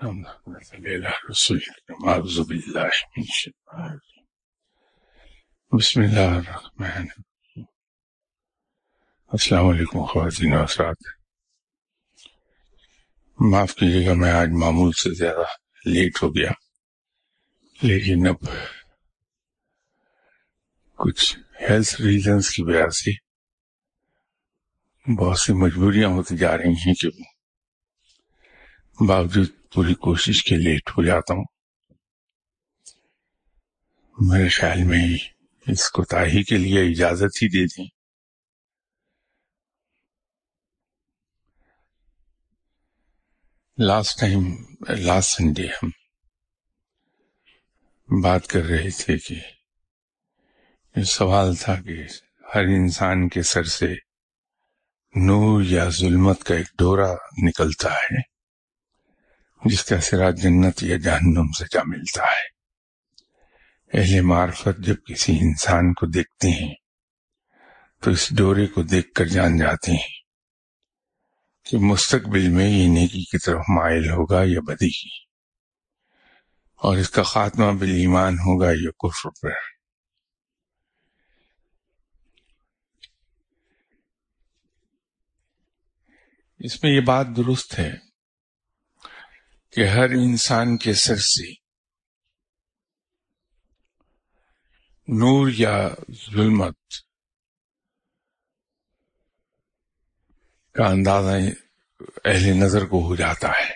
खातिन हजरात माफ़ कीजिएगा मैं आज मामूल से ज़्यादा लेट हो गया लेकिन अब कुछ हेल्थ रीजंस की वजह से बहुत सी मजबूरियां होती जा रही हैं कि बावजूद पूरी कोशिश के लेट हो जाता हूं मेरे ख्याल में इस कोताही के लिए इजाजत ही दे दें लास्ट टाइम लास्ट संडे हम बात कर रहे थे कि सवाल था कि हर इंसान के सर से नूर या जुल्मत का एक डोरा निकलता है जिसका सिरा जन्नत या जहन्नुम से जा मिलता है अहले मार्फत जब किसी इंसान को देखते हैं तो इस डोरे को देखकर जान जाते हैं कि मुस्तकबिल में ये नेकी की तरफ मायल होगा या बदी की और इसका खात्मा बिल ईमान होगा या कुफर पर इसमें यह बात दुरुस्त है कि हर इंसान के सिर से नूर या जुलमत का अंदाजा अहले नजर को हो जाता है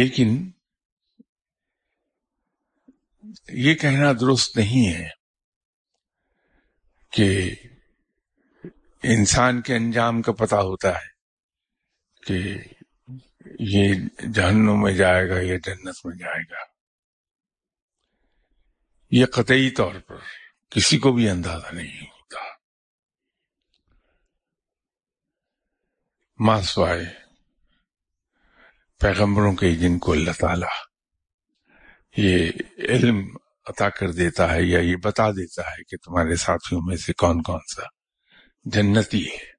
लेकिन ये कहना दुरुस्त नहीं है कि इंसान के अंजाम का पता होता है कि ये जहन्नुम में जाएगा या जन्नत में जाएगा ये कतई तौर पर किसी को भी अंदाजा नहीं होता मासवाए पैगंबरों के जिनको अल्लाह ताला ये इल्म अता कर देता है या ये बता देता है कि तुम्हारे साथियों में से कौन कौन सा जन्नती है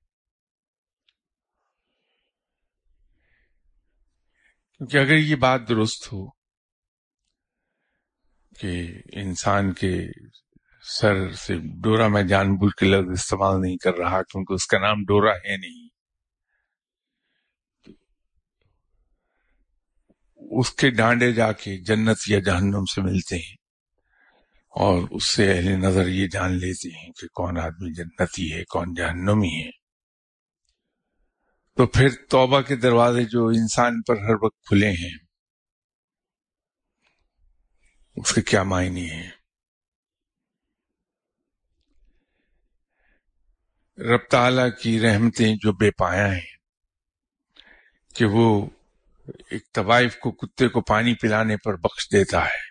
क्योंकि अगर ये बात दुरुस्त हो कि इंसान के सर से डोरा मैं जानबूझ के लफ्ज इस्तेमाल नहीं कर रहा क्योंकि उसका नाम डोरा है नहीं तो उसके डांडे जाके जन्नत या जहन्नुम से मिलते हैं और उससे अहले नजर ये जान लेते हैं कि कौन आदमी जन्नती है कौन जहन्नुमी है तो फिर तौबा के दरवाजे जो इंसान पर हर वक्त खुले हैं उसके क्या मायने हैं रब की रहमतें जो बेपाया हैं कि वो एक तवाइफ को कुत्ते को पानी पिलाने पर बख्श देता है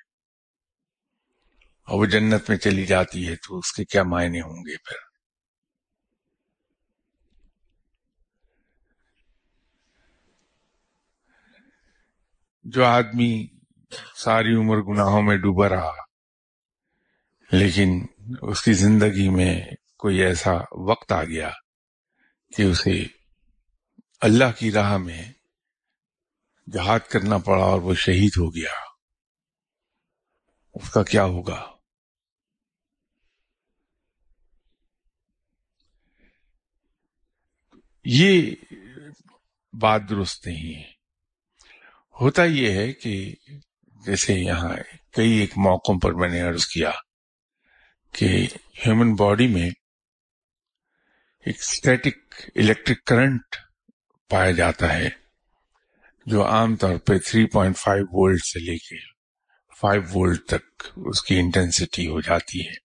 और वो जन्नत में चली जाती है तो उसके क्या मायने होंगे फिर जो आदमी सारी उम्र गुनाहों में डूबा रहा लेकिन उसकी जिंदगी में कोई ऐसा वक्त आ गया कि उसे अल्लाह की राह में जहाद करना पड़ा और वो शहीद हो गया उसका क्या होगा ये बात दुरुस्त नहीं है होता ये है कि जैसे यहाँ कई एक मौकों पर मैंने अर्ज किया कि ह्यूमन बॉडी में एक स्टैटिक इलेक्ट्रिक करंट पाया जाता है जो आमतौर पे 3.5 वोल्ट से लेके 5 वोल्ट तक उसकी इंटेंसिटी हो जाती है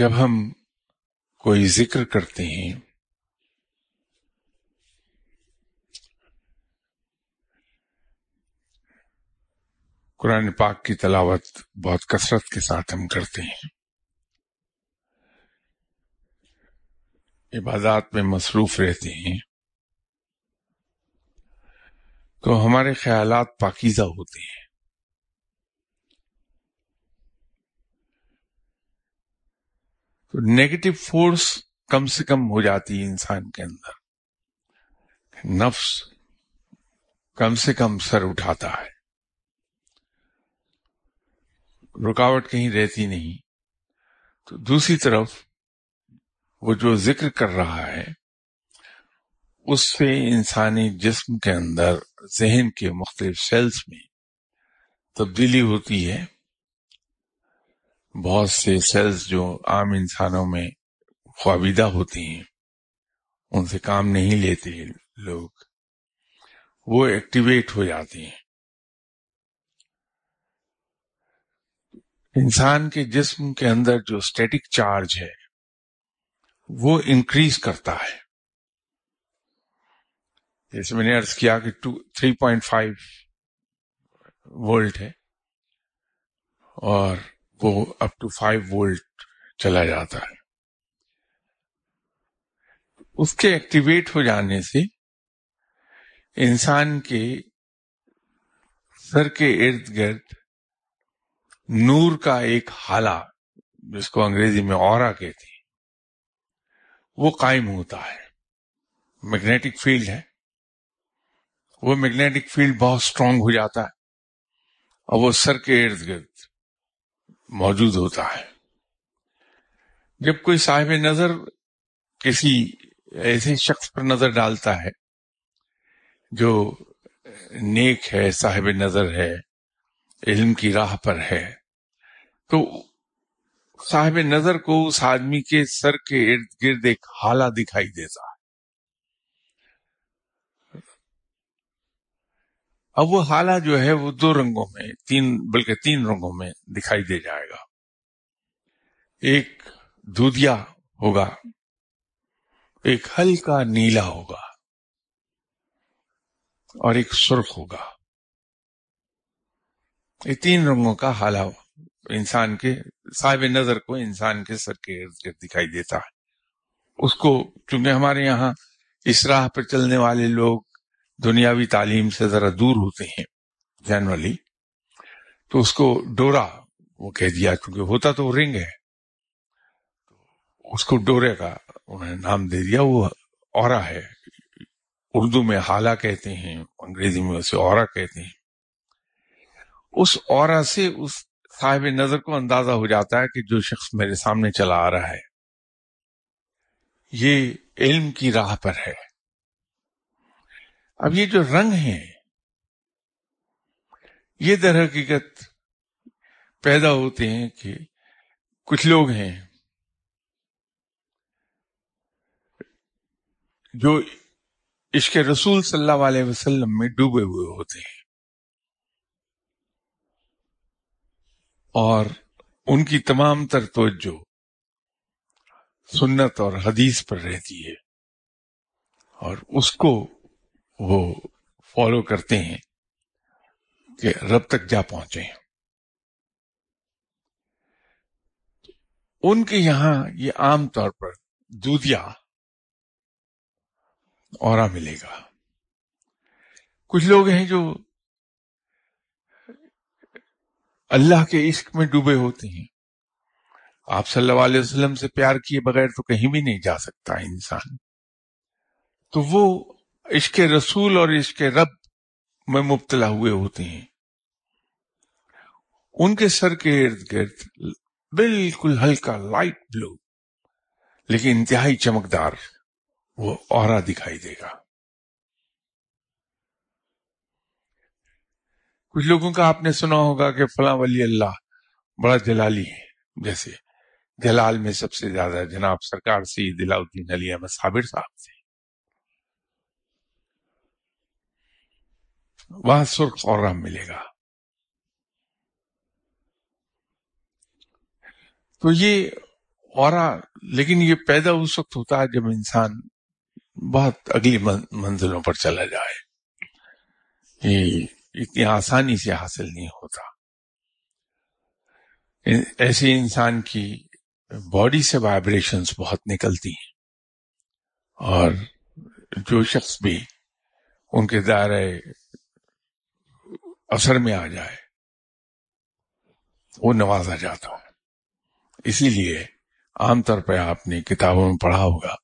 जब हम कोई जिक्र करते हैं कुरान पाक की तलावत बहुत कसरत के साथ हम करते हैं इबादत में मसरूफ रहते हैं तो हमारे ख्यालात पाकिजा होते हैं तो नेगेटिव फोर्स कम से कम हो जाती है इंसान के अंदर नफ्स कम से कम सर उठाता है रुकावट कहीं रहती नहीं तो दूसरी तरफ वो जो जिक्र कर रहा है उससे इंसानी जिस्म के अंदर जहन के मुख्तलिफ सेल्स में तब्दीली होती है बहुत से सेल्स जो आम इंसानों में ख्वाबिदा होते हैं उनसे काम नहीं लेते लोग वो एक्टिवेट हो जाते हैं इंसान के जिस्म के अंदर जो स्टैटिक चार्ज है वो इंक्रीज करता है जैसे मैंने अर्ज किया कि two three point five volt है और वो अप टू फाइव वोल्ट चला जाता है उसके एक्टिवेट हो जाने से इंसान के सर के इर्द गिर्द नूर का एक हाला जिसको अंग्रेजी में और कहते हैं वो कायम होता है मैग्नेटिक फील्ड है वो मैग्नेटिक फील्ड बहुत स्ट्रांग हो जाता है और वो सर के इर्द गिर्द मौजूद होता है जब कोई साहिब नजर किसी ऐसे शख्स पर नजर डालता है जो नेक है साहिब नजर है इल्म की राह पर है तो साहिब नजर को उस आदमी के सर के इर्द गिर्द एक हाला दिखाई देता है अब वो हाला जो है वो दो रंगों में तीन बल्कि तीन रंगों में दिखाई दे जाएगा एक दूधिया होगा एक हल्का नीला होगा और एक सुर्ख होगा ये तीन रंगों का हाला इंसान के साहिब नजर को इंसान के सर के इर्द गिर्द दिखाई देता है उसको चूंकि हमारे यहाँ इस राह पर चलने वाले लोग दुनियावी तालीम से जरा दूर होते हैं जनरली तो उसको डोरा वो कह दिया क्योंकि होता तो रिंग है उसको डोरे का उन्होंने नाम दे दिया वो और है उर्दू में हाला कहते हैं अंग्रेजी में उसे और कहते हैं उस और से उस साहिब नजर को अंदाजा हो जाता है कि जो शख्स मेरे सामने चला आ रहा है ये इल्म की राह पर है अब ये जो रंग है ये दर हकीकत पैदा होते हैं कि कुछ लोग हैं जो इश्क रसूल सल्लल्लाहु अलैहि वसल्लम में डूबे हुए होते हैं और उनकी तमाम तर तवज्जो सुन्नत और हदीस पर रहती है और उसको वो फॉलो करते हैं कि रब तक जा पहुंचे उनके यहां ये आमतौर पर दूधिया और मिलेगा कुछ लोग हैं जो अल्लाह के इश्क में डूबे होते हैं आप सल्लल्लाहु अलैहि वसल्लम से प्यार किए बगैर तो कहीं भी नहीं जा सकता इंसान तो वो इश्क रसूल और इश्क रब में मुबतला हुए होते हैं उनके सर के इर्द गिर्द बिल्कुल हल्का लाइट ब्लू लेकिन इंतहाई चमकदार वो और दिखाई देगा कुछ लोगों का आपने सुना होगा कि फला वली अल्लाह बड़ा जलाली है जैसे जलाल में सबसे ज्यादा जनाब सरकार से दिलाउद्दीन अली अहमद साबिर साहब से वहां सुर्ख और राम मिलेगा तो ये और लेकिन ये पैदा उस वक्त होता है जब इंसान बहुत अगली मंजिलों पर चला जाए ये इतनी आसानी से हासिल नहीं होता ऐसे इंसान की बॉडी से वाइब्रेशंस बहुत निकलती हैं और जो शख्स भी उनके दायरे असर में आ जाए वो नवाजा जाता है इसीलिए आमतौर पर आपने किताबों में पढ़ा होगा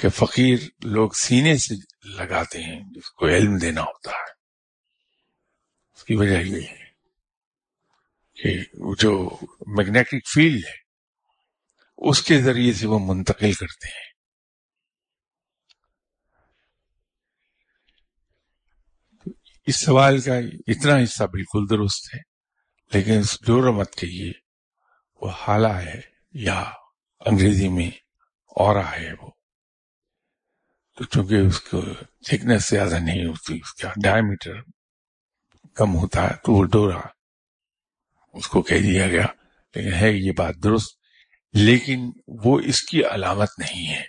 कि फकीर लोग सीने से लगाते हैं जिसको इल्म देना होता है उसकी वजह ये है कि जो मैग्नेटिक फील्ड है उसके जरिए से वो मुंतकिल करते हैं इस सवाल का इतना हिस्सा बिल्कुल दुरुस्त है लेकिन उस जोर मत कहिए वो हाला है या अंग्रेजी में और है वो तो चूंकि उसको थिकनेस ज्यादा नहीं होती उसका डायमीटर कम होता है तो वो रहा उसको कह दिया गया लेकिन है ये बात दुरुस्त लेकिन वो इसकी अलामत नहीं है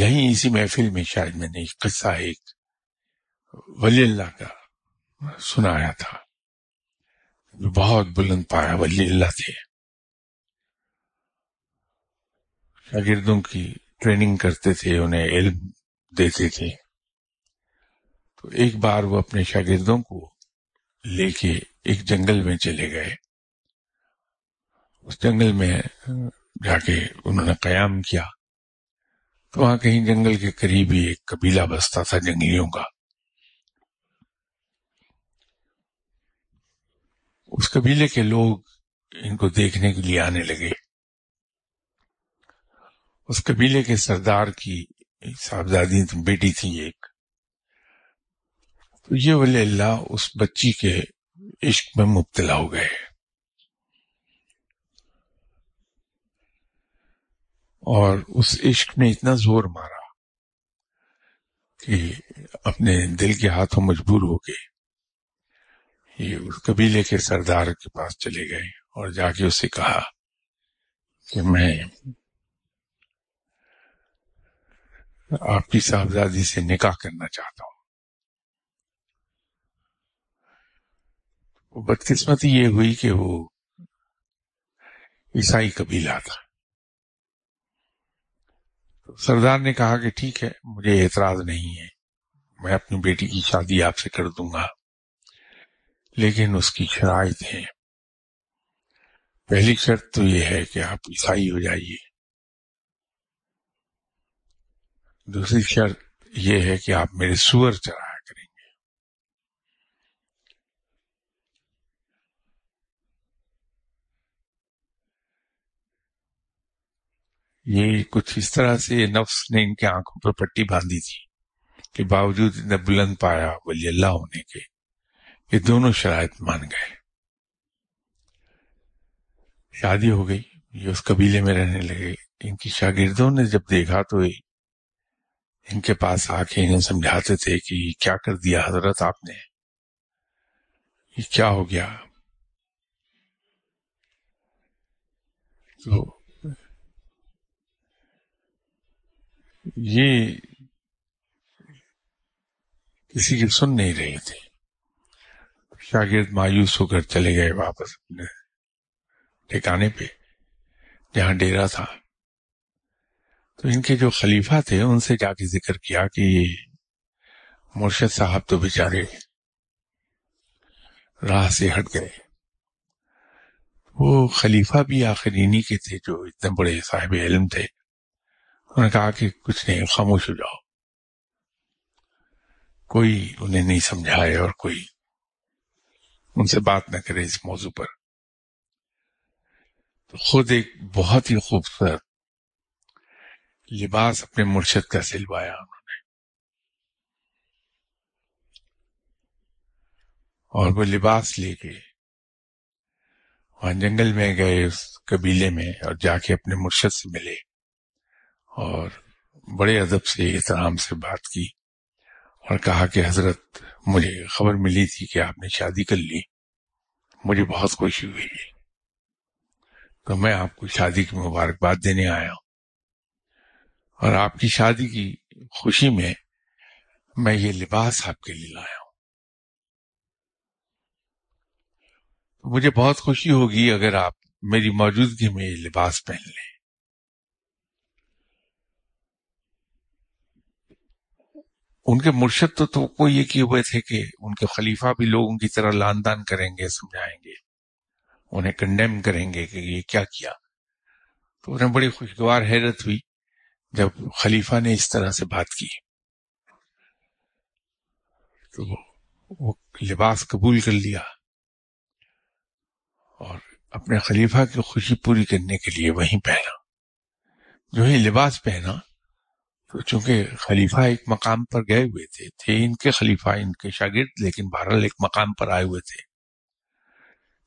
यही इसी महफिल में शायद मैंने किस्सा एक वली अल्लाह का सुनाया था जो बहुत बुलंद पाया वली अल्लाह थे शागिर्दों की ट्रेनिंग करते थे उन्हें इल्म देते थे तो एक बार वो अपने शागिर्दों को लेके एक जंगल में चले गए उस जंगल में जाके उन्होंने कयाम किया तो वहां कहीं जंगल के करीब ही एक कबीला बसता था जंगलियों का उस कबीले के लोग इनको देखने के लिए आने लगे उस कबीले के सरदार की साहबजादी बेटी थी एक तो ये वली अल्लाह उस बच्ची के इश्क में मुबतला हो गए और उस इश्क ने इतना जोर मारा कि अपने दिल के हाथों मजबूर हो गए ये उस कबीले के सरदार के पास चले गए और जाके उसे कहा कि मैं आपकी साहबजादी से निकाह करना चाहता हूं बदकिस्मती ये हुई कि वो ईसाई कबीला था तो सरदार ने कहा कि ठीक है मुझे एतराज नहीं है मैं अपनी बेटी की शादी आपसे कर दूंगा लेकिन उसकी शराइत है पहली शर्त तो ये है कि आप ईसाई हो जाइए दूसरी शर्त यह है कि आप मेरे सुअर चढ़ा ये कुछ इस तरह से नफ्स ने इनके आंखों पर पट्टी बांधी थी के बावजूद इतने बुलंद पाया वली अल्लाह होने के ये दोनों शराय मान गए शादी हो गई ये उस कबीले में रहने लगे इनकी शागिर्दों ने जब देखा तो इनके पास आके इन्हें समझाते थे कि क्या कर दिया हजरत आपने ये क्या हो गया तो ये किसी की सुन नहीं रही थी शागिर्द मायूस होकर चले गए वापस अपने ठिकाने पे जहां डेरा था तो इनके जो खलीफा थे उनसे जाके जिक्र किया कि ये मुर्शद साहब तो बेचारे राह से हट गए वो खलीफा भी आखिर इन्हीं के थे जो इतने बड़े साहिब इलम थे उन्होंने कहा कि कुछ नहीं खामोश हो जाओ कोई उन्हें नहीं समझाए और कोई उनसे बात न करे इस मौजू पर तो खुद एक बहुत ही खूबसूरत लिबास अपने मुर्शद का सिलवाया उन्होंने और वो लिबास लेके वहां जंगल में गए उस कबीले में और जाके अपने मुर्शद से मिले और बड़े अदब से एहतराम से बात की और कहा कि हजरत मुझे खबर मिली थी कि आपने शादी कर ली मुझे बहुत खुशी हुई तो मैं आपको शादी की मुबारकबाद देने आया हूं और आपकी शादी की खुशी में मैं ये लिबास आपके लिए लाया हूं तो मुझे बहुत खुशी होगी अगर आप मेरी मौजूदगी में ये लिबास पहन लें उनके मुर्शद तो तो ये किए हुए थे कि उनके खलीफा भी लोगों की तरह लानदान करेंगे समझाएंगे उन्हें कंडेम करेंगे कि ये क्या किया तो उन्हें बड़ी खुशगवार हैरत हुई जब खलीफा ने इस तरह से बात की तो वो लिबास कबूल कर लिया और अपने खलीफा की खुशी पूरी करने के लिए वहीं पहना जो ही लिबास पहना तो चूंकि खलीफा एक मकाम पर गए हुए थे थे इनके खलीफा इनके शागिर्द लेकिन बहरहाल एक मकाम पर आए हुए थे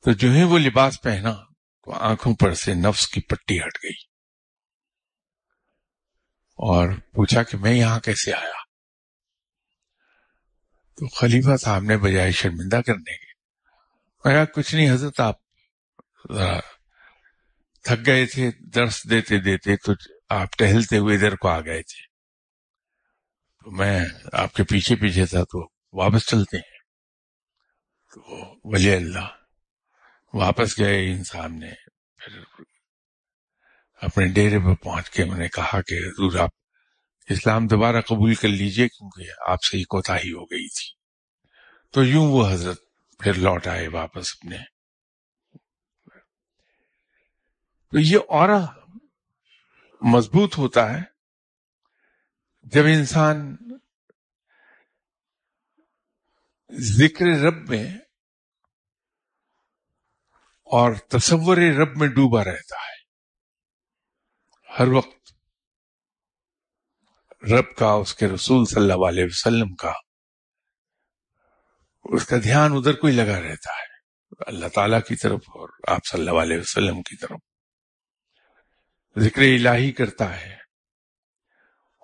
तो जो है वो लिबास पहना तो आंखों पर से नफ्स की पट्टी हट गई और पूछा कि मैं यहां कैसे आया तो खलीफा साहब ने बजाय शर्मिंदा करने के मेरा कुछ नहीं हजरत आप थक गए थे दर्श देते देते तो आप टहलते हुए इधर को आ गए थे मैं आपके पीछे पीछे था तो वापस चलते हैं तो वली अल्लाह वापस गए इंसान ने फिर अपने डेरे पर पहुंच के मैंने कहा कि हजूर आप इस्लाम दोबारा कबूल कर लीजिए क्योंकि आपसे ही कोताही हो गई थी तो यूं वो हजरत फिर लौट आए वापस अपने तो ये और मजबूत होता है जब इंसान जिक्र रब में और तस्वर रब में डूबा रहता है हर वक्त रब का उसके रसूल सल्लल्लाहु अलैहि वसल्लम का उसका ध्यान उधर कोई लगा रहता है अल्लाह ताला की तरफ और आप सल्लल्लाहु अलैहि वसल्लम की तरफ जिक्र इलाही करता है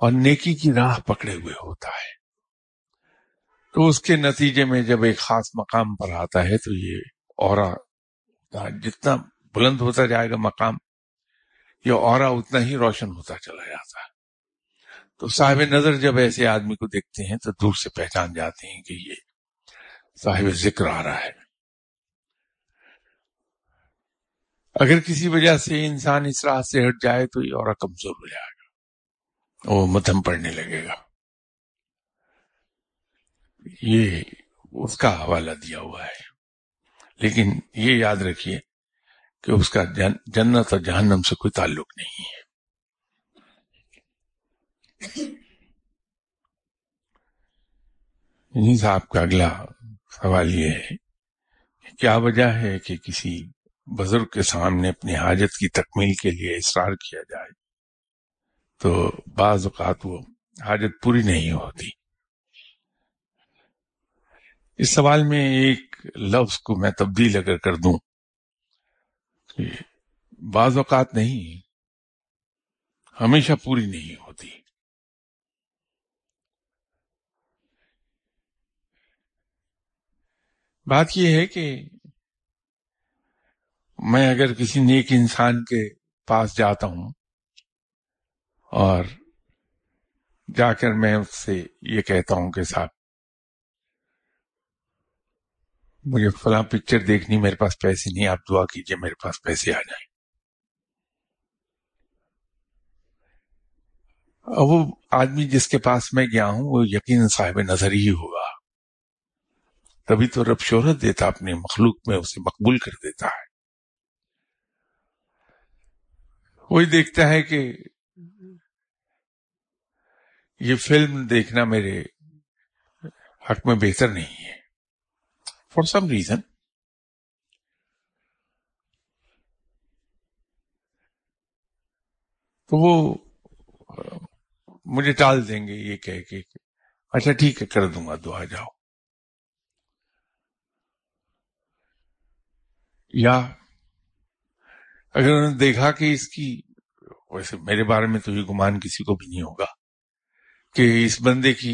और नेकी की राह पकड़े हुए होता है तो उसके नतीजे में जब एक खास मकाम पर आता है तो ये और जितना बुलंद होता जाएगा मकाम ये और उतना ही रोशन होता चला जाता है तो साहिब नजर जब ऐसे आदमी को देखते हैं तो दूर से पहचान जाते हैं कि ये साहिब जिक्र आ रहा है अगर किसी वजह से इंसान इस राह से हट जाए तो ये और कमजोर हो जाएगा वो मध्यम पड़ने लगेगा ये उसका हवाला दिया हुआ है लेकिन ये याद रखिए कि उसका जन्नत और जहन्नम से कोई ताल्लुक नहीं है जी साहब का अगला सवाल ये है क्या वजह है कि किसी बुजुर्ग के सामने अपनी हाजत की तकमील के लिए इसरार किया जाए तो बाज़ात वो हाजत पूरी नहीं होती इस सवाल में एक लफ्ज को मैं तब्दील अगर कर दूं बाज़ात नहीं हमेशा पूरी नहीं होती बात यह है कि मैं अगर किसी नेक इंसान के पास जाता हूं और जाकर मैं उससे ये कहता हूं कि साहब मुझे फला पिक्चर देखनी मेरे पास पैसे नहीं आप दुआ कीजिए मेरे पास पैसे आ जाए अब वो आदमी जिसके पास मैं गया हूं वो यकीन साहब नजर ही हुआ तभी तो रब शोहरत देता अपने मखलूक में उसे मकबूल कर देता है वही देखता है कि ये फिल्म देखना मेरे हक में बेहतर नहीं है फॉर सम रीजन तो वो मुझे टाल देंगे ये कह के अच्छा ठीक है कर दूंगा दुआ जाओ या अगर उन्होंने देखा कि इसकी वैसे मेरे बारे में तो ये गुमान किसी को भी नहीं होगा कि इस बंदे की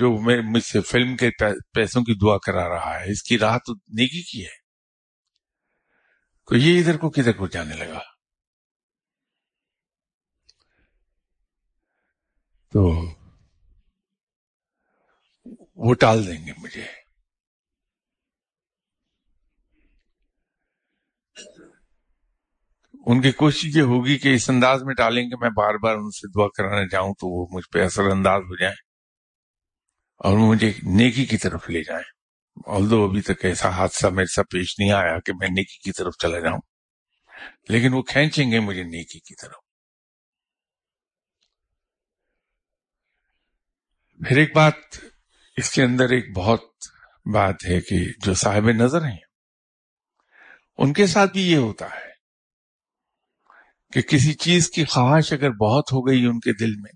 जो मैं मुझसे फिल्म के पैसों की दुआ करा रहा है इसकी राह तो नेगी की है तो ये इधर को किधर को जाने लगा तो वो टाल देंगे मुझे उनकी कोशिश ये होगी कि इस अंदाज में डालें कि मैं बार बार उनसे दुआ कराने जाऊं तो वो मुझ पर असरअंदाज हो जाए और मुझे नेकी की तरफ ले जाए दो अभी तक ऐसा हादसा मेरे साथ पेश नहीं आया कि मैं नेकी की तरफ चला जाऊं लेकिन वो खेचेंगे मुझे नेकी की तरफ फिर एक बात इसके अंदर एक बहुत बात है कि जो साहेब नजर हैं उनके साथ भी ये होता है कि किसी चीज की ख्वाहिश अगर बहुत हो गई उनके दिल में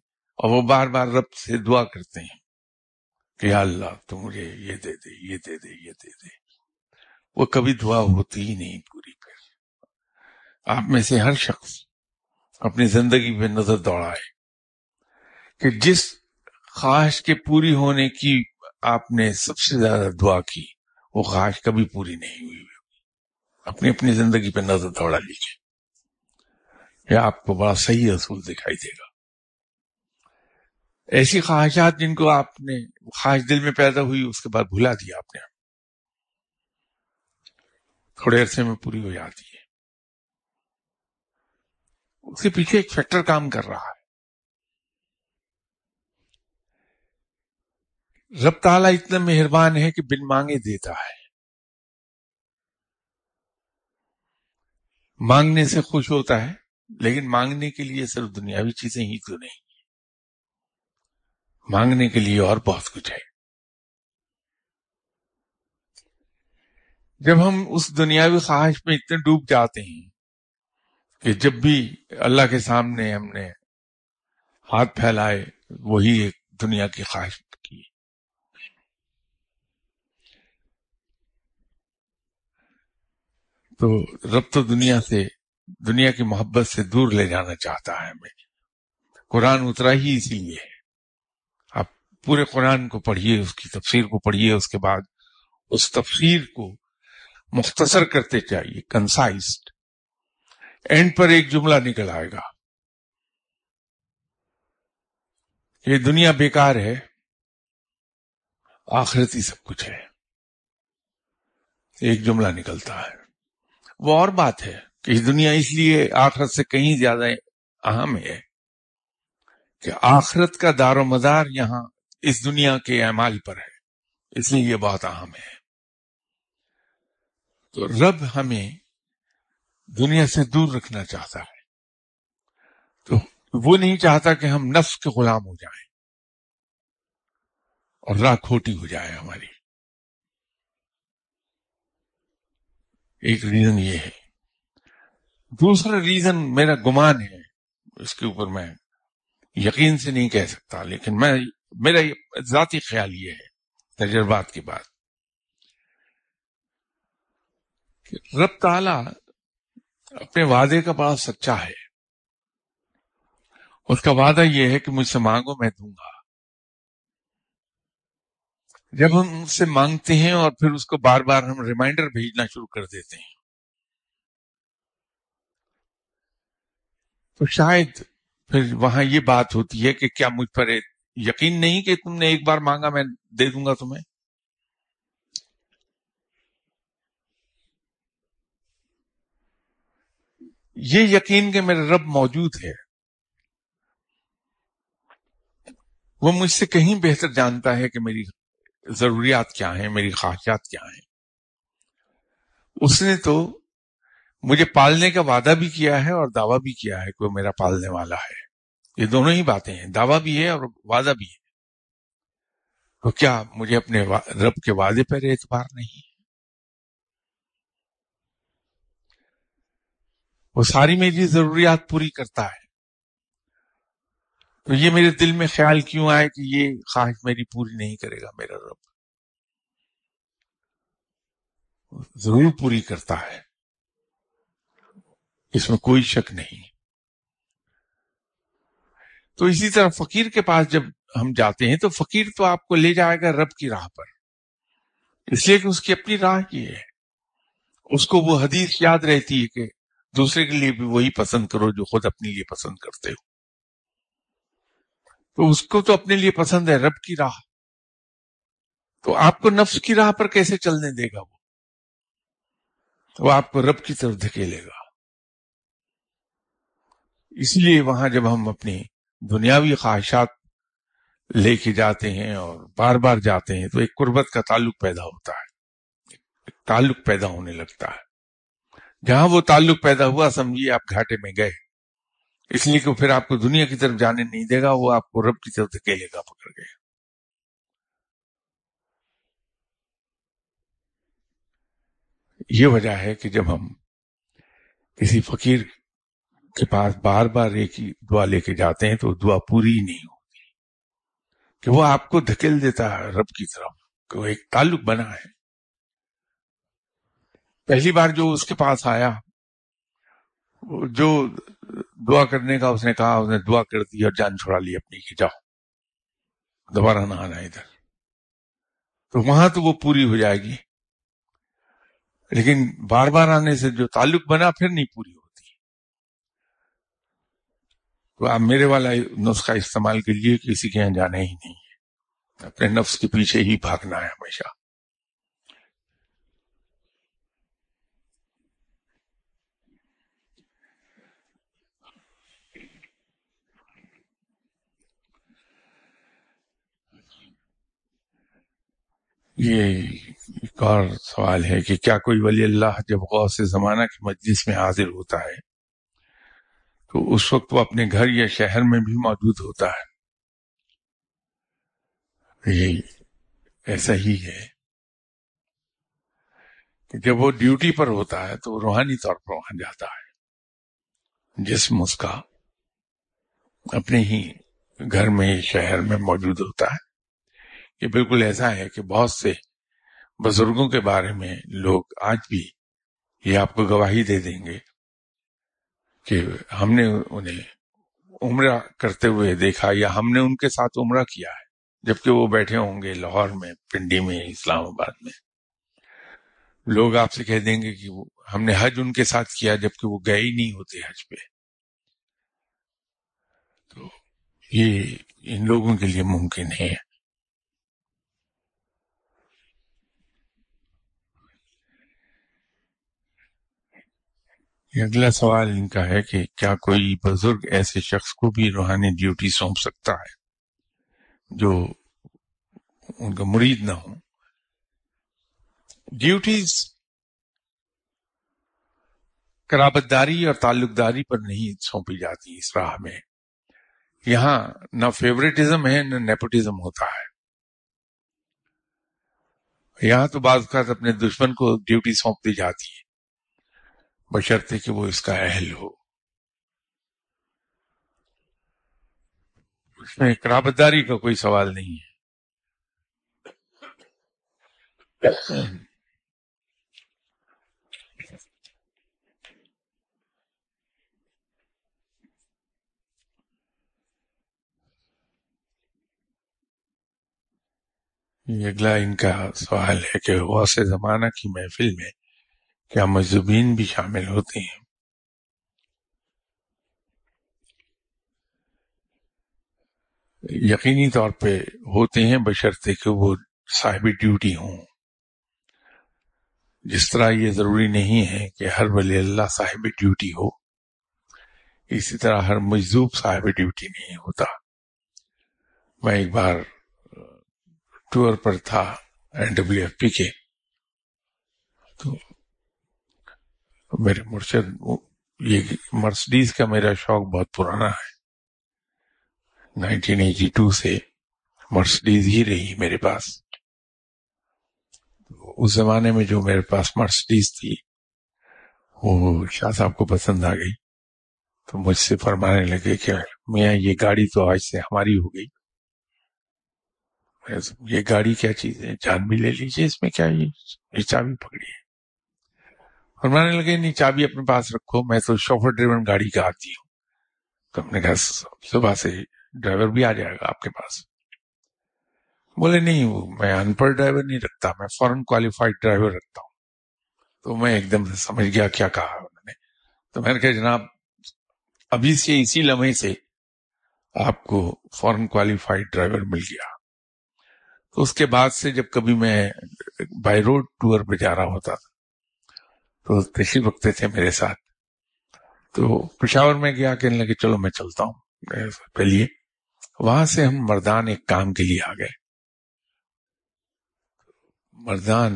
और वो बार बार रब से दुआ करते हैं कि अल्लाह तू मुझे ये दे दे ये दे दे ये दे दे वो कभी दुआ होती ही नहीं पूरी कर आप में से हर शख्स अपनी जिंदगी पे नजर दौड़ाए कि जिस ख्वाहिश के पूरी होने की आपने सबसे ज्यादा दुआ की वो ख्वाहिश कभी पूरी नहीं हुई अपनी अपनी जिंदगी पे नजर दौड़ा लीजिए यह आपको बड़ा सही असूल दिखाई देगा ऐसी ख्वाहिशात जिनको आपने ख्वाहिश दिल में पैदा हुई उसके बाद भुला दिया आपने थोड़े अरसे में पूरी हो जाती है उसके पीछे एक फैक्टर काम कर रहा है रब ताला इतना मेहरबान है कि बिन मांगे देता है मांगने से खुश होता है लेकिन मांगने के लिए सिर्फ दुनियावी चीजें ही तो नहीं मांगने के लिए और बहुत कुछ है जब हम उस दुनियावी ख्वाहिश में इतने डूब जाते हैं कि जब भी अल्लाह के सामने हमने हाथ फैलाए वही एक दुनिया की ख्वाहिश की तो रब तो दुनिया से दुनिया की मोहब्बत से दूर ले जाना चाहता है हमें कुरान उतरा ही इसीलिए है आप पूरे कुरान को पढ़िए उसकी तफसीर को पढ़िए उसके बाद उस तफसीर को मुख्तसर करते चाहिए कंसाइज एंड पर एक जुमला निकल आएगा ये दुनिया बेकार है आखिरत ही सब कुछ है एक जुमला निकलता है वो और बात है कि दुनिया इसलिए आखिरत से कहीं ज्यादा अहम है कि आखिरत का दारो मदार यहां इस दुनिया के अमाल पर है इसलिए यह बहुत अहम है तो रब हमें दुनिया से दूर रखना चाहता है तो वो नहीं चाहता कि हम नफ्स के गुलाम हो जाएं और राह खोटी हो जाए हमारी एक रीजन ये है दूसरा रीजन मेरा गुमान है इसके ऊपर मैं यकीन से नहीं कह सकता लेकिन मैं मेरा जाती ख्याल ये है तजर्बात के बाद रब ताला अपने वादे का बड़ा सच्चा है उसका वादा यह है कि मुझसे मांगो मैं दूंगा जब हम उससे मांगते हैं और फिर उसको बार बार हम रिमाइंडर भेजना शुरू कर देते हैं तो शायद फिर वहां ये बात होती है कि क्या मुझ पर यकीन नहीं कि तुमने एक बार मांगा मैं दे दूंगा तुम्हें ये यकीन के मेरे रब मौजूद है वो मुझसे कहीं बेहतर जानता है कि मेरी जरूरियात क्या है मेरी ख्वाहिशात क्या है उसने तो मुझे पालने का वादा भी किया है और दावा भी किया है कि वो मेरा पालने वाला है ये दोनों ही बातें हैं दावा भी है और वादा भी है तो क्या मुझे अपने रब के वादे पर एतबार नहीं है वो सारी मेरी जरूरियात पूरी करता है तो ये मेरे दिल में ख्याल क्यों आए कि ये ख्वाहिश मेरी पूरी नहीं करेगा मेरा रब जरूर पूरी करता है इसमें कोई शक नहीं तो इसी तरह फकीर के पास जब हम जाते हैं तो फकीर तो आपको ले जाएगा रब की राह पर इसलिए कि उसकी अपनी राह की है उसको वो हदीस याद रहती है कि दूसरे के लिए भी वही पसंद करो जो खुद अपने लिए पसंद करते हो तो उसको तो अपने लिए पसंद है रब की राह तो आपको नफ्स की राह पर कैसे चलने देगा वो तो आपको रब की तरफ धकेलेगा इसलिए वहां जब हम अपनी दुनियावी ख्वाहिशात लेके जाते हैं और बार बार जाते हैं तो एक कुर्बत का ताल्लुक पैदा होता है एक ताल्लुक पैदा होने लगता है जहां वो ताल्लुक पैदा हुआ समझिए आप घाटे में गए इसलिए कि फिर आपको दुनिया की तरफ जाने नहीं देगा वो आपको रब की तरफ धकेलेगा पकड़ गया ये वजह है कि जब हम किसी फकीर के पास बार बार एक ही दुआ लेके जाते हैं तो दुआ पूरी नहीं होती कि वो आपको धकेल देता है रब की तरफ कि वो एक ताल्लुक बना है पहली बार जो उसके पास आया जो दुआ करने का उसने कहा उसने दुआ कर दी और जान छोड़ा ली अपनी की जाओ दोबारा ना आना इधर तो वहां तो वो पूरी हो जाएगी लेकिन बार बार आने से जो ताल्लुक बना फिर नहीं पूरी तो आप मेरे वाला नुस्खा इस्तेमाल कीजिए किसी के यहां जाना ही नहीं है अपने नफ्स के पीछे ही भागना है हमेशा ये एक और सवाल है कि क्या कोई वली अल्लाह जब गौ से जमाना की मजलिस में हाजिर होता है तो उस वक्त वो अपने घर या शहर में भी मौजूद होता है ये ऐसा ही है कि जब वो ड्यूटी पर होता है तो रूहानी तौर पर वहां जाता है जिसम उसका अपने ही घर में शहर में मौजूद होता है ये बिल्कुल ऐसा है कि बहुत से बुजुर्गों के बारे में लोग आज भी ये आपको गवाही दे देंगे कि हमने उन्हें उम्र करते हुए देखा या हमने उनके साथ उम्र किया है जबकि वो बैठे होंगे लाहौर में पिंडी में इस्लामाबाद में लोग आपसे कह देंगे कि वो हमने हज उनके साथ किया जबकि वो गए ही नहीं होते हज पे तो ये इन लोगों के लिए मुमकिन है अगला सवाल इनका है कि क्या कोई बुजुर्ग ऐसे शख्स को भी रूहानी ड्यूटी सौंप सकता है जो उनका मुरीद ना हो ड्यूटीज कराबतदारी और ताल्लुकदारी पर नहीं सौंपी जाती इस राह में यहां ना फेवरेटिज्म है ना नेपोटिज्म होता है यहां तो बाज अपने दुश्मन को ड्यूटी सौंप दी जाती है बशर्ते कि वो इसका अहल हो उसमें कराबदारी का कोई सवाल नहीं है अगला इनका सवाल है कि से जमाना की महफिल में क्या मजबीन भी शामिल होते हैं यकीनी तौर पे होते हैं बशर्ते कि वो साहिब ड्यूटी हों जिस तरह ये ज़रूरी नहीं है कि हर वली अल्लाह साहिब ड्यूटी हो इसी तरह हर मजदूब साहिब ड्यूटी नहीं होता मैं एक बार टूर पर था एन डब्ल्यू एफ पी के तो मेरे मुर्शद ये मर्सिडीज का मेरा शौक बहुत पुराना है 1982 से मर्सिडीज ही रही मेरे पास उस जमाने में जो मेरे पास मर्सिडीज थी वो शाह साहब को पसंद आ गई तो मुझसे फरमाने लगे कि मियाँ ये गाड़ी तो आज से हमारी हो गई ये गाड़ी क्या चीज है जान भी ले लीजिए इसमें क्या ये चाबी पकड़ी है और मैंने लगे नहीं चाबी अपने पास रखो मैं तो शॉफर ड्रिवन गाड़ी का आती हूँ तो हमने कहा सुबह से ड्राइवर भी आ जाएगा आपके पास बोले नहीं वो मैं अनपढ़ ड्राइवर नहीं रखता मैं फॉरन क्वालिफाइड ड्राइवर रखता हूँ तो मैं एकदम से समझ गया क्या कहा उन्होंने तो मैंने कहा जनाब अभी से इसी लम्हे से आपको फॉरन क्वालिफाइड ड्राइवर मिल गया तो उसके बाद से जब कभी मैं बाय रोड टूर पे जा रहा होता था तो तशी बकते थे मेरे साथ तो पिशावर में गया कहने लगे चलो मैं चलता हूं पहले वहां से हम मर्दान एक काम के लिए आ गए मर्दान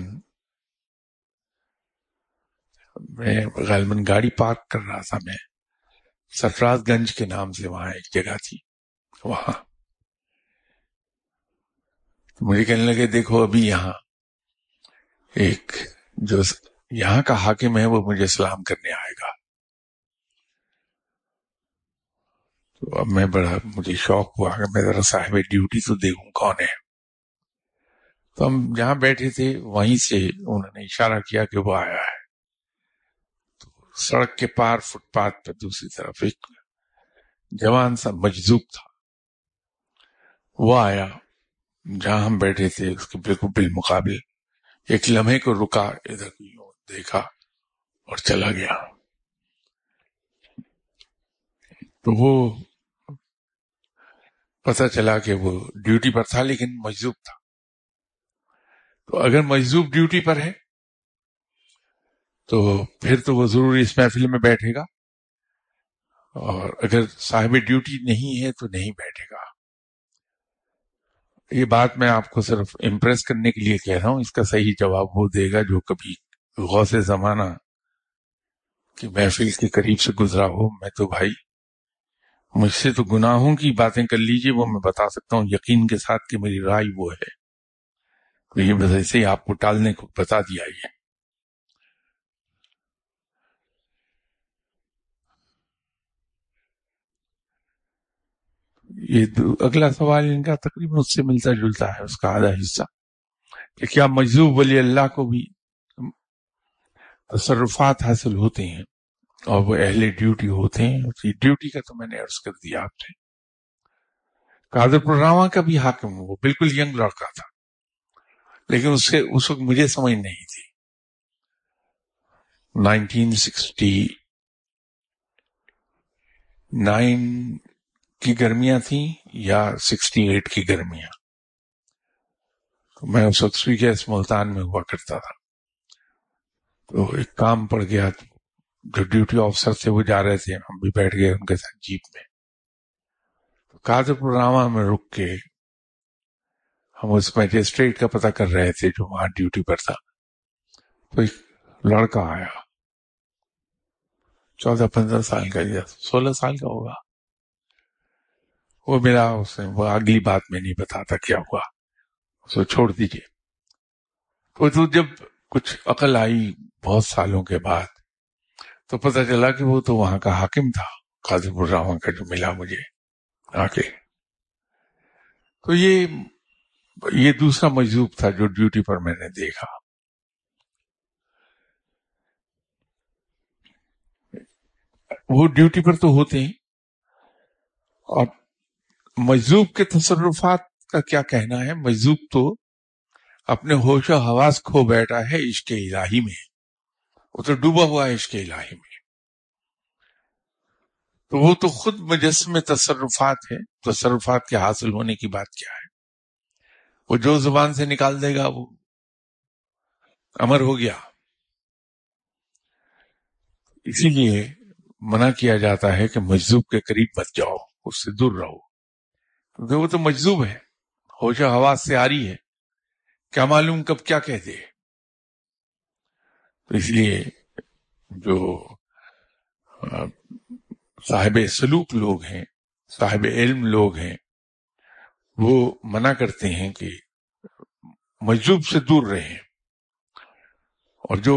मैं गालमन गाड़ी पार्क कर रहा था मैं सरफराजगंज के नाम से वहां एक जगह थी वहां तो मुझे कहने लगे देखो अभी यहां एक जो यहां का हाकिम है वो मुझे सलाम करने आएगा तो अब मैं बड़ा मुझे शौक हुआ कि मैं जरा साहब ड्यूटी तो देखू कौन है तो हम जहां बैठे थे वहीं से उन्होंने इशारा किया कि वो आया है तो सड़क के पार फुटपाथ पर दूसरी तरफ एक जवान सा मजदूब था वो आया जहां हम बैठे थे उसके बिल्कुल बिल मुकाबले एक लम्हे को रुका इधर देखा और चला गया तो वो पता चला कि वो ड्यूटी पर था लेकिन मजजूब था तो अगर मजजूब ड्यूटी पर है तो फिर तो वो जरूर इस महफिल में बैठेगा और अगर साहिब ड्यूटी नहीं है तो नहीं बैठेगा ये बात मैं आपको सिर्फ इम्प्रेस करने के लिए कह रहा हूं इसका सही जवाब वो देगा जो कभी गौसे जमाना कि महफिल के करीब से गुजरा हो मैं तो भाई मुझसे तो गुनाहों की बातें कर लीजिए वो मैं बता सकता हूं यकीन के साथ कि मेरी राय वो है तो ये बस ऐसे ही आपको टालने को बता दिया ये ये अगला सवाल इनका तकरीबन उससे मिलता जुलता है उसका आधा हिस्सा कि क्या मजलूब वली अल्लाह को भी तसरफात हासिल होते हैं और वो अहले ड्यूटी होते हैं तो ड्यूटी का तो मैंने अर्ज कर दिया आपने कादर प्रोग्रामा का भी हाकिम वो बिल्कुल यंग लड़का था लेकिन उससे उस वक्त मुझे समझ नहीं थी 1969 की गर्मियां थी या 68 की गर्मियां तो मैं उस वक्त स्वीगैस मुल्तान में हुआ करता था तो एक काम पड़ गया जो ड्यूटी ऑफिसर थे वो जा रहे थे हम भी बैठ गए उनके साथ जीप में तो काजपुर रामा में रुक के हम उस मजिस्ट्रेट का पता कर रहे थे जो वहां ड्यूटी पर था तो एक लड़का आया चौदह पंद्रह साल का या सोलह साल का होगा वो मेरा उसने वो अगली बात में नहीं बताता क्या हुआ उसको छोड़ दीजिए तो जब कुछ अकल आई बहुत सालों के बाद तो पता चला कि वो तो वहां का हाकिम था काजीपुर रामा का जो मिला मुझे आके तो ये ये दूसरा मजदूब था जो ड्यूटी पर मैंने देखा वो ड्यूटी पर तो होते हैं और मजूब के तसरुफात का क्या कहना है मजदूब तो अपने होश हवास खो बैठा है इश्क इलाही में वो तो डूबा हुआ है इश्क इलाही में तो वो तो खुद मुजस्म तसरुफात है तसरुफात के हासिल होने की बात क्या है वो जो जुबान से निकाल देगा वो अमर हो गया इसीलिए मना किया जाता है कि मजजूब के करीब मत जाओ उससे दूर रहो क्योंकि वो तो मजजूब है होश हवास से आ रही है क्या मालूम कब क्या कह दे तो इसलिए जो साहेब सलूक लोग हैं साहेब इल्म लोग हैं वो मना करते हैं कि मजलूब से दूर रहें और जो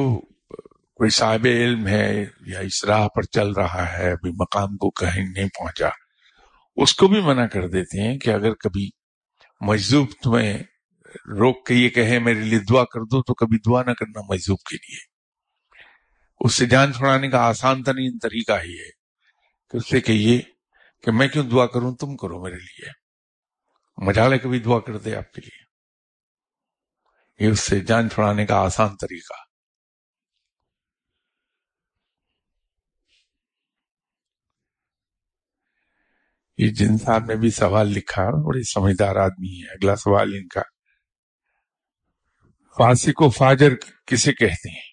कोई साहेब इल्म है या इस राह पर चल रहा है अभी मकाम को कहीं नहीं पहुंचा उसको भी मना कर देते हैं कि अगर कभी मजलूब तुम्हें रोक के ये कहे मेरे लिए दुआ कर दो तो कभी दुआ ना करना मजलूब के लिए उससे जान छुड़ाने का आसान तरीन तो तरीका ही है कि उससे कहिए कि मैं क्यों दुआ करूं तुम करो मेरे लिए मजाले कभी दुआ कर दे आपके लिए ये उससे जान छुड़ाने का आसान तरीका ये जिन साहब ने भी सवाल लिखा बड़े समझदार आदमी है अगला सवाल इनका फांसी को फाजर किसे कहते हैं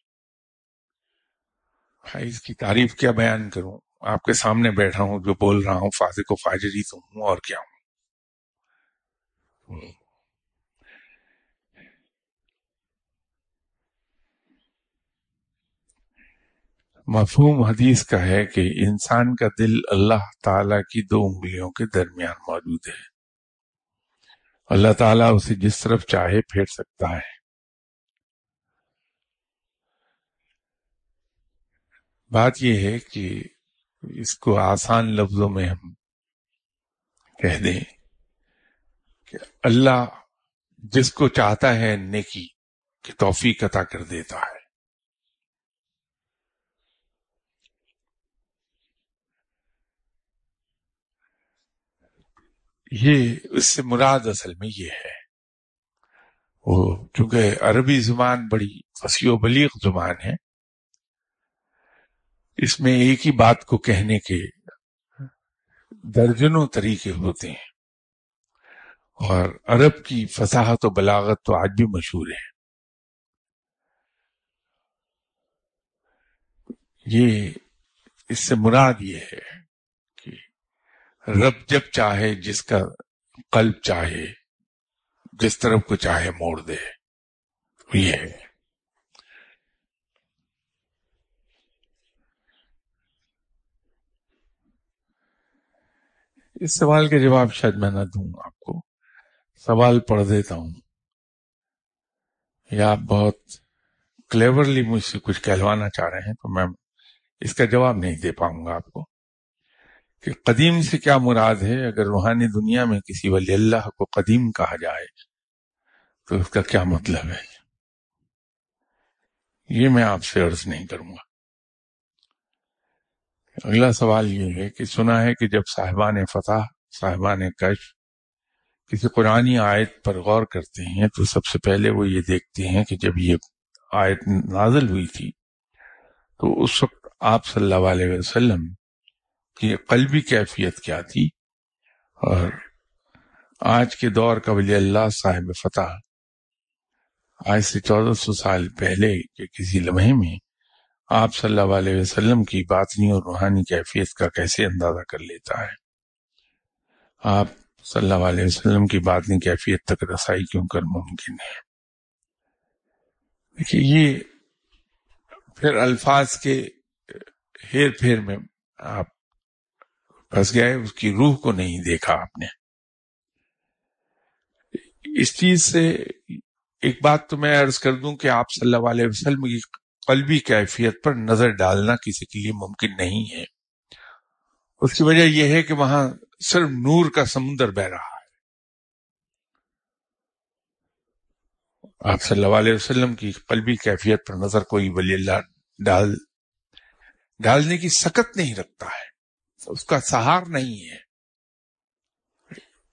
भाई इसकी तारीफ क्या बयान करूं आपके सामने बैठा हूं जो बोल रहा हूं फांसी को फाजर ही तो हूं और क्या हूं हम्म। मफहूम हदीस का है कि इंसान का दिल अल्लाह ताला की दो उंगलियों के दरमियान मौजूद है अल्लाह ताला उसे जिस तरफ चाहे फेर सकता है बात यह है कि इसको आसान लफ्जों में हम कह दें कि अल्लाह जिसको चाहता है नेकी की तौफीक अता कर देता है ये इससे मुराद असल में ये है वो चूंकि अरबी जुबान बड़ी फसी बलीग जुबान है इसमें एक ही बात को कहने के दर्जनों तरीके होते हैं और अरब की फसाहत और बलागत तो आज भी मशहूर है ये इससे मुराद ये है कि रब जब चाहे जिसका कल्प चाहे जिस तरफ को चाहे मोड़ दे ये है इस सवाल के जवाब शायद मैं ना दूं आपको सवाल पढ़ देता हूं या आप बहुत क्लेवरली मुझसे कुछ कहलवाना चाह रहे हैं तो मैं इसका जवाब नहीं दे पाऊंगा आपको कि कदीम से क्या मुराद है अगर रूहानी दुनिया में किसी वली अल्लाह को कदीम कहा जाए तो उसका क्या मतलब है ये मैं आपसे अर्ज नहीं करूंगा अगला सवाल ये है कि सुना है कि जब साहिबान फतह साहिबान कश किसी कुरानी आयत पर गौर करते हैं तो सबसे पहले वो ये देखते हैं कि जब ये आयत नाजल हुई थी तो उस वक्त आप सल्लल्लाहु अलैहि वसल्लम की कल्बी कैफियत क्या थी और आज के दौर का वली अल्लाह साहिब फतह आज से चौदह सौ साल पहले के किसी लम्हे में आप सल्लल्लाहु अलैहि वसल्लम की बातनी और रूहानी कैफियत का कैसे अंदाजा कर लेता है आप सल्लल्लाहु अलैहि वसल्लम की बातनी कैफियत तक रसाई क्यों कर मुमकिन है देखिए ये फिर अल्फाज के हेर फेर में आप फंस गए उसकी रूह को नहीं देखा आपने इस चीज से एक बात तो मैं अर्ज कर दूं कि आप सल्लल्लाहु अलैहि वसल्लम की कलबी कैफियत पर नजर डालना किसी के लिए मुमकिन नहीं है उसकी वजह यह है कि वहां सिर्फ नूर का समुंदर बह रहा है आप सल्लल्लाहु अलैहि की कलबी कैफियत पर नजर कोई वली डाल डालने की सकत नहीं रखता है उसका सहार नहीं है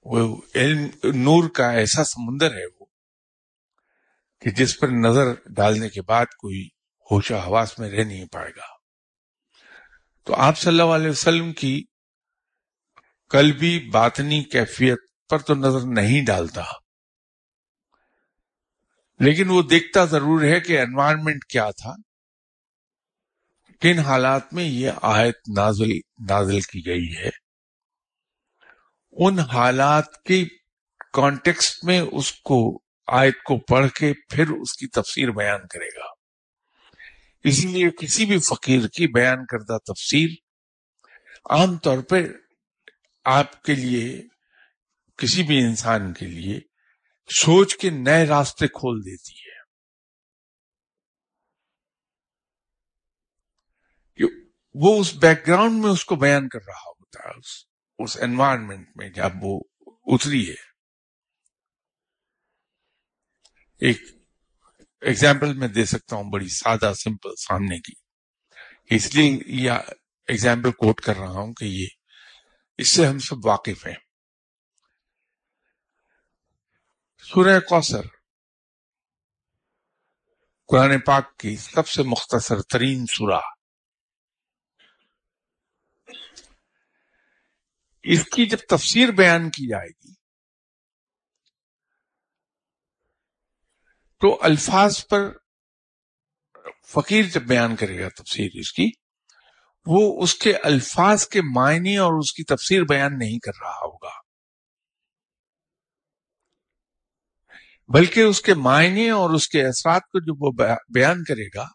वो इल्म नूर का ऐसा समुन्दर है वो कि जिस पर नजर डालने के बाद कोई होश हवास में रह नहीं पाएगा तो आप सल्लल्लाहु अलैहि वसल्लम की कल भी बातनी कैफियत पर तो नजर नहीं डालता लेकिन वो देखता जरूर है कि एनवायरमेंट क्या था किन हालात में ये आयत नाजिल नाजिल की गई है उन हालात के कॉन्टेक्स्ट में उसको आयत को पढ़ के फिर उसकी तफसीर बयान करेगा इसीलिए किसी भी फकीर की बयान करदा तफसीर आमतौर पर आपके लिए किसी भी इंसान के लिए सोच के नए रास्ते खोल देती है वो उस बैकग्राउंड में उसको बयान कर रहा होता है उस उस एनवायरमेंट में जब वो उतरी है एक एग्जाम्पल मैं दे सकता हूं बड़ी सादा सिंपल सामने की इसलिए यह एग्जाम्पल कोट कर रहा हूं कि ये इससे हम सब वाकिफ हैं सूर्य कौसर कुरान पाक की सबसे मुख्तसर तरीन सुरा इसकी जब तफसीर बयान की जाएगी तो अल्फाज पर फकीर जब बयान करेगा तफसीर इसकी वो उसके अल्फाज के मायने और उसकी तफसीर बयान नहीं कर रहा होगा बल्कि उसके मायने और उसके असरात को जब वो बयान करेगा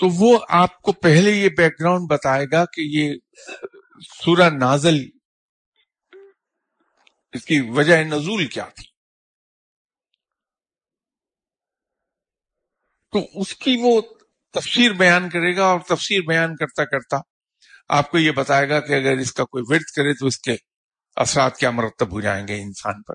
तो वो आपको पहले ये बैकग्राउंड बताएगा कि ये सूरा नाजल इसकी वजह नजूल क्या थी तो उसकी वो तफसीर बयान करेगा और तफसीर बयान करता करता आपको ये बताएगा कि अगर इसका कोई विर्थ करे तो इसके असरा क्या मरतब हो जाएंगे इंसान पर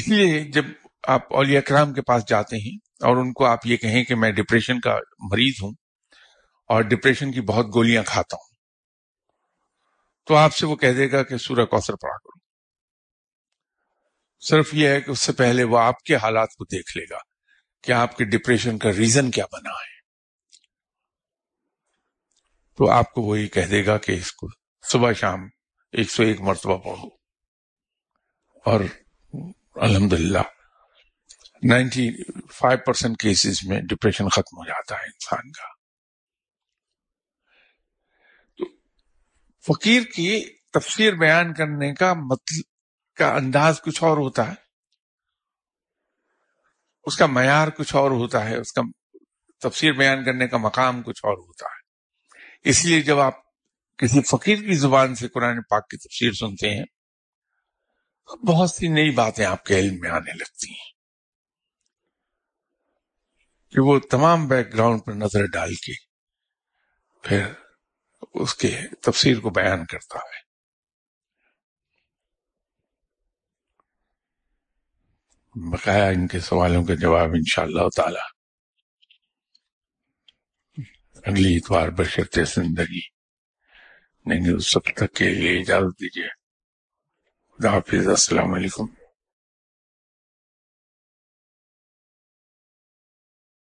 इसलिए जब आप औलिया कराम के पास जाते हैं और उनको आप ये कहें कि मैं डिप्रेशन का मरीज हूं और डिप्रेशन की बहुत गोलियां खाता हूं तो आपसे वो कह देगा कि सूर्य कौसर पड़ा सिर्फ यह है कि उससे पहले वो आपके हालात को देख लेगा कि आपके डिप्रेशन का रीजन क्या बना है तो आपको वही कह देगा कि इसको सुबह शाम 101 मरतबा पढ़ो और अल्हम्दुलिल्लाह 95 परसेंट केसेस में डिप्रेशन खत्म हो जाता है इंसान का तो फकीर की तफसीर बयान करने का मतलब उसका अंदाज कुछ और होता है उसका मैार कुछ और होता है उसका तफसीर बयान करने का मकाम कुछ और होता है इसलिए जब आप किसी फकीर की जुबान से कुरान पाक की तफसीर सुनते हैं तो बहुत सी नई बातें आपके इल्म में आने लगती हैं कि वो तमाम बैकग्राउंड पर नजर डाल के फिर उसके तफसीर को बयान करता है बकाया इनके सवालों के जवाब इंशाल्लाह ताला अगली इतवार शर्ते जिंदगी नहीं उस सब तक के लिए इजाजत दीजिए खुदा हाफिज असलकुम